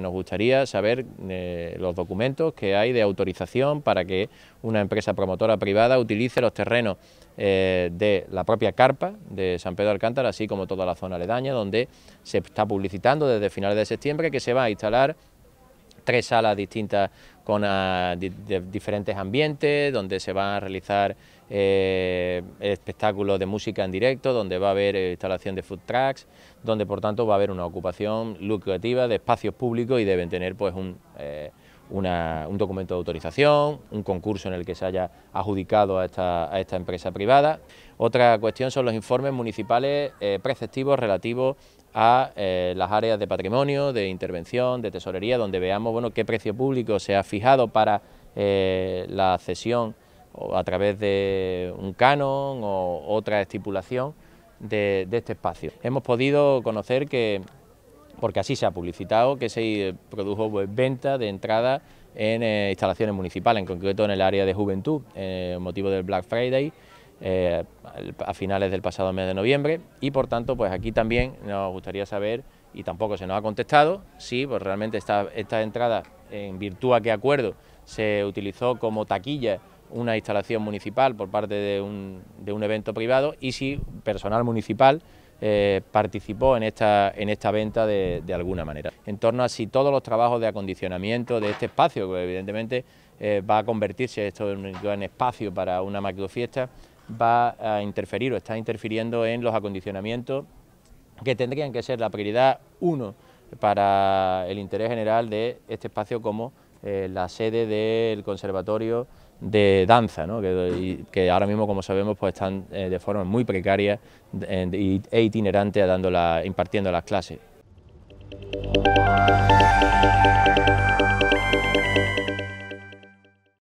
Nos gustaría saber eh, los documentos que hay de autorización para que una empresa promotora privada utilice los terrenos eh, de la propia carpa de San Pedro Alcántara, así como toda la zona aledaña, donde se está publicitando desde finales de septiembre que se va a instalar tres salas distintas con ah, diferentes ambientes, donde se van a realizar eh, espectáculos de música en directo, donde va a haber eh, instalación de food trucks, donde por tanto va a haber una ocupación lucrativa de espacios públicos y deben tener pues un... Eh, un documento de autorización, un concurso en el que se haya adjudicado a esta, empresa privada. Otra cuestión son los informes municipales eh, preceptivos relativos a eh, las áreas de patrimonio, de intervención, de tesorería, donde veamos bueno, qué precio público se ha fijado para eh, la cesión a través de un canon o otra estipulación de, de este espacio. Hemos podido conocer que porque así se ha publicitado, que se eh, produjo pues, venta de entradas... en eh, instalaciones municipales, en concreto en el área de juventud, eh, motivo del Black Friday, eh, a finales del pasado mes de noviembre, y por tanto, pues aquí también nos gustaría saber, y tampoco se nos ha contestado, si pues, realmente esta, entradas... entrada, en virtud a qué acuerdo, se utilizó como taquilla una instalación municipal por parte de un, de un evento privado y si personal municipal eh, participó en esta, en esta venta de, alguna manera. En torno a si todos los trabajos de acondicionamiento de este espacio, que evidentemente eh, va a convertirse esto en un espacio para una macrofiesta, va a interferir o está interfiriendo en los acondicionamientos que tendrían que ser la prioridad uno para el interés general de este espacio como eh, la sede del conservatorio de danza, ¿no? que, ahora mismo, como sabemos, pues están eh, de forma muy precaria eh, e itinerante impartiendo las clases.